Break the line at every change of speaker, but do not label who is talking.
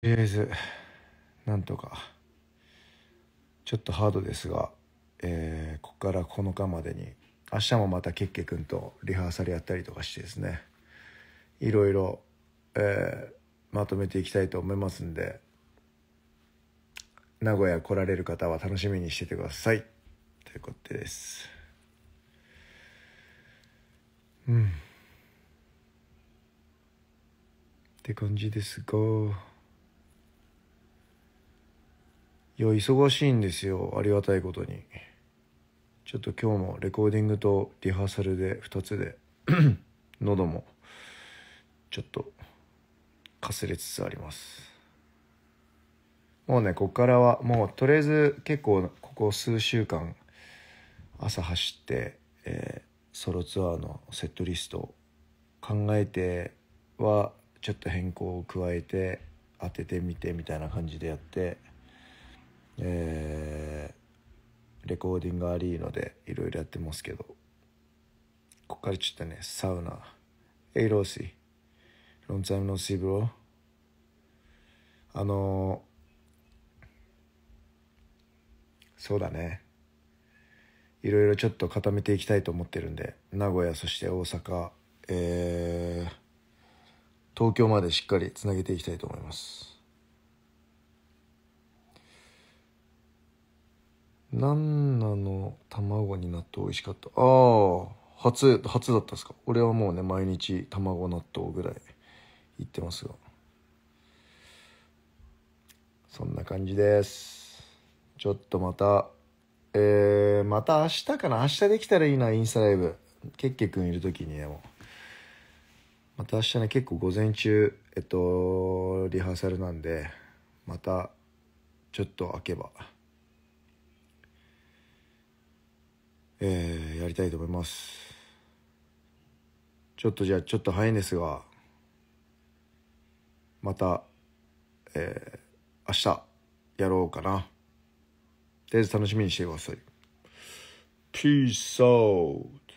とりあえずなんとかちょっとハードですが、えー、ここから9日までに明日もまたケッケ君とリハーサルやったりとかしてですねいろいろ、えー、まとめていきたいと思いますんで名古屋来られる方は楽しみにしててくださいということですうんって感じですが。いや忙しいんですよありがたいことにちょっと今日もレコーディングとリハーサルで2つで 喉もちょっとかすれつつありますもうねこっからはもうとりあえず結構ここ数週間朝走って、えー、ソロツアーのセットリストを考えてはちょっと変更を加えて当ててみてみたいな感じでやってえー、レコーディングアリーナでいろいろやってますけどこっからちょっとねサウナエイローシーロンチャムのシーブロあのー、そうだねいろいろちょっと固めていきたいと思ってるんで名古屋そして大阪えー、東京までしっかりつなげていきたいと思います。なんなの卵に納豆美味しかったああ初初だったですか俺はもうね毎日卵納豆ぐらいいってますがそんな感じですちょっとまたえー、また明日かな明日できたらいいなインスタライブケッケくんいる時にでもまた明日ね結構午前中えっとリハーサルなんでまたちょっと開けば。えー、やりたいと思います。ちょっとじゃあ、ちょっと早いんですが、また、えー、明日、やろうかな。とりあえず楽しみにしてください。Peace out!